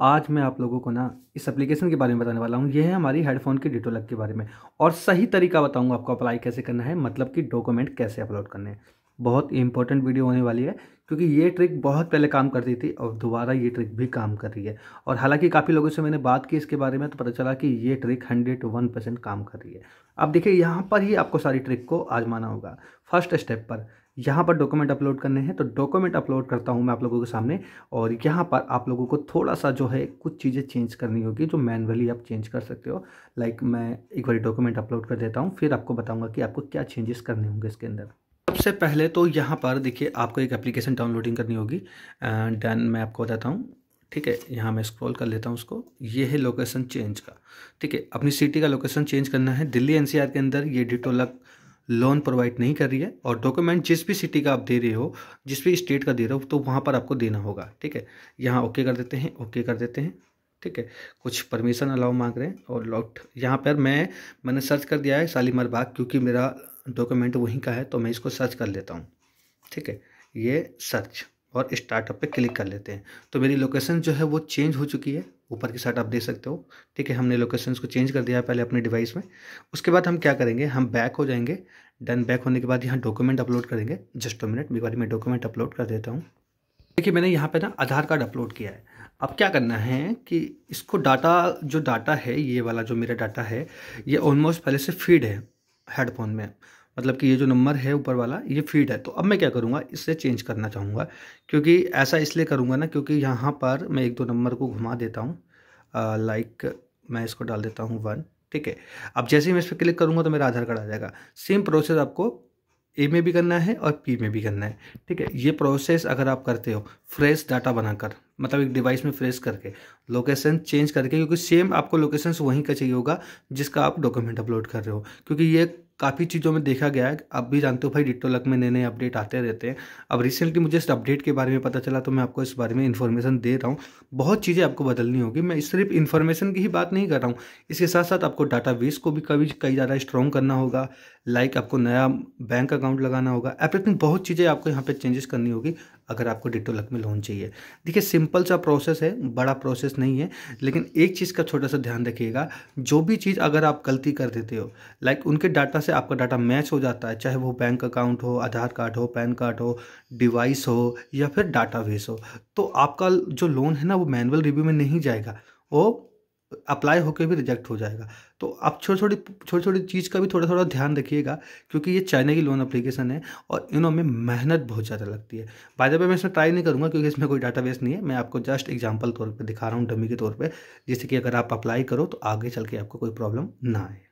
आज मैं आप लोगों को ना इस एप्लीकेशन के बारे में बताने वाला हूँ ये है हमारी हेडफोन के डिटोलग के बारे में और सही तरीका बताऊँगा आपको अप्लाई कैसे करना है मतलब कि डॉक्यूमेंट कैसे अपलोड करने हैं बहुत इंपॉर्टेंट वीडियो होने वाली है क्योंकि ये ट्रिक बहुत पहले काम करती थी और दोबारा ये ट्रिक भी काम कर रही है और हालांकि काफ़ी लोगों से मैंने बात की इसके बारे में तो पता चला कि ये ट्रिक हंड्रेड वन परसेंट काम कर रही है अब देखिए यहाँ पर ही आपको सारी ट्रिक को आजमाना होगा फर्स्ट स्टेप पर यहाँ पर डॉक्यूमेंट अपलोड करने हैं तो डॉक्यूमेंट अपलोड करता हूँ मैं आप लोगों के सामने और यहाँ पर आप लोगों को थोड़ा सा जो है कुछ चीज़ें चेंज करनी होगी जो मैनुअली आप चेंज कर सकते हो लाइक मैं एक बार डॉक्यूमेंट अपलोड कर देता हूँ फिर आपको बताऊँगा कि आपको क्या चेंजेस करने होंगे इसके अंदर सबसे पहले तो यहाँ पर देखिए आपको एक एप्लीकेशन डाउनलोडिंग करनी होगी डन मैं आपको बताता हूँ ठीक है यहाँ मैं स्क्रॉल कर लेता हूँ उसको ये है लोकेशन चेंज का ठीक है अपनी सिटी का लोकेशन चेंज करना है दिल्ली एनसीआर के अंदर ये डिटोलक लोन प्रोवाइड नहीं कर रही है और डॉक्यूमेंट जिस भी सिटी का आप दे रहे हो जिस भी स्टेट का दे रहे हो तो वहाँ पर आपको देना होगा ठीक है यहाँ ओके कर देते हैं ओके कर देते हैं ठीक है कुछ परमिशन अलाउ मांग रहे हैं और लॉट यहाँ पर मैं मैंने सर्च कर दिया है शालीमार बाग क्योंकि मेरा डॉक्यूमेंट वहीं का है तो मैं इसको सर्च कर लेता हूँ ठीक है ये सर्च और स्टार्टअप पे क्लिक कर लेते हैं तो मेरी लोकेशन जो है वो चेंज हो चुकी है ऊपर की साइड आप देख सकते हो ठीक है हमने लोकेशन को चेंज कर दिया है पहले अपने डिवाइस में उसके बाद हम क्या करेंगे हम बैक हो जाएंगे डन बैक होने के बाद यहाँ डॉक्यूमेंट अपलोड करेंगे जस्ट अ मिनट मेरे बार मैं डॉक्यूमेंट अपलोड कर देता हूँ देखिए मैंने यहाँ पे ना आधार कार्ड अपलोड किया है अब क्या करना है कि इसको डाटा जो डाटा है ये वाला जो मेरा डाटा है ये ऑलमोस्ट पहले से फीड है हेडफोन में मतलब कि ये जो नंबर है ऊपर वाला ये फीड है तो अब मैं क्या करूँगा इसे चेंज करना चाहूँगा क्योंकि ऐसा इसलिए करूँगा ना क्योंकि यहाँ पर मैं एक दो नंबर को घुमा देता हूँ लाइक मैं इसको डाल देता हूँ वन ठीक है अब जैसे ही मैं इस पर क्लिक करूँगा तो मेरा आधार कार्ड आ जाएगा सेम प्रोसेस आपको ए में भी करना है और पी में भी करना है ठीक है ये प्रोसेस अगर आप करते हो फ्रेश डाटा बनाकर मतलब एक डिवाइस में फ्रेश करके लोकेशन चेंज करके क्योंकि सेम आपको लोकेशन वहीं का चाहिए होगा जिसका आप डॉक्यूमेंट अपलोड कर रहे हो क्योंकि ये काफ़ी चीज़ों में देखा गया है अब भी जानते हो भाई डिटो लक में नए नए अपडेट आते रहते हैं अब रिसेंटली मुझे इस अपडेट के बारे में पता चला तो मैं आपको इस बारे में इन्फॉर्मेशन दे रहा हूँ बहुत चीज़ें आपको बदलनी होगी मैं सिर्फ इन्फॉर्मेशन की ही बात नहीं कर रहा हूँ इसके साथ साथ आपको डाटा बेस को भी कभी कई ज़्यादा स्ट्रॉन्ग करना होगा लाइक आपको नया बैंक अकाउंट लगाना होगा एवरीथिंग बहुत चीज़ें आपको यहाँ पर चेंजेस करनी होगी अगर आपको डिटो लक में लोन चाहिए देखिए सिंपल सा प्रोसेस है बड़ा प्रोसेस नहीं है लेकिन एक चीज़ का छोटा सा ध्यान रखिएगा जो भी चीज़ अगर आप गलती कर देते हो लाइक उनके डाटा से आपका डाटा मैच हो जाता है चाहे वो बैंक अकाउंट हो आधार कार्ड हो पैन कार्ड हो डिवाइस हो या फिर बेस हो तो आपका जो लोन है ना वो मैनुअल रिव्यू में नहीं जाएगा वो अप्लाई होकर भी रिजेक्ट हो जाएगा तो आप छोटी छोटी छोटी छोटी चीज़ का भी थोड़ा थोड़ा ध्यान रखिएगा क्योंकि ये चाइना की लोन अप्लीकेशन है और इन में मेहनत बहुत ज़्यादा लगती है बाय द वे मैं इसमें ट्राई नहीं करूँगा क्योंकि इसमें कोई डाटा बेस नहीं है मैं आपको जस्ट एग्जाम्पल तौर पर दिखा रहा हूँ डमी के तौर पर जिससे कि अगर आप अप्लाई करो तो आगे चल के आपको कोई प्रॉब्लम ना आए